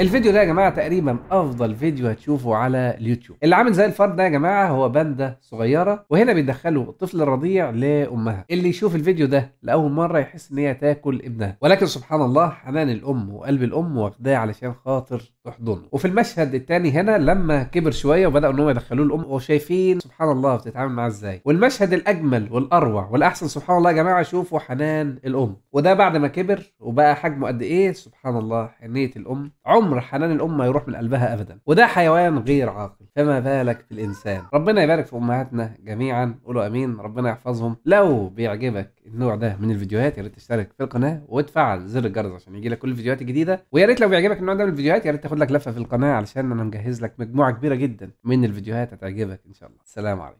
الفيديو ده يا جماعه تقريبا افضل فيديو هتشوفه على اليوتيوب اللي عامل زي الفرد ده يا جماعه هو باندا صغيره وهنا بيدخلوا الطفل الرضيع لامها اللي يشوف الفيديو ده لاول مره يحس ان هي تاكل ابنها ولكن سبحان الله حنان الام وقلب الام واخداه علشان خاطر تحضنه وفي المشهد الثاني هنا لما كبر شويه وبداوا ان هم يدخلوه الام وشايفين سبحان الله بتتعامل معاه ازاي والمشهد الاجمل والاروع والاحسن سبحان الله يا جماعه شوفوا حنان الام وده بعد ما كبر وبقى حجمه قد ايه سبحان الله حنيه الام عمر حنان الام يروح من قلبها ابدا وده حيوان غير عاقل فما بالك بالانسان ربنا يبارك في امهاتنا جميعا قولوا امين ربنا يحفظهم لو بيعجبك النوع ده من الفيديوهات يا ريت تشترك في القناه وتفعل زر الجرس عشان يجي لك كل الفيديوهات الجديده ويا ريت لو بيعجبك النوع ده من الفيديوهات يا ريت تاخد لك لفه في القناه علشان انا مجهز لك مجموعه كبيره جدا من الفيديوهات هتعجبك ان شاء الله السلام عليكم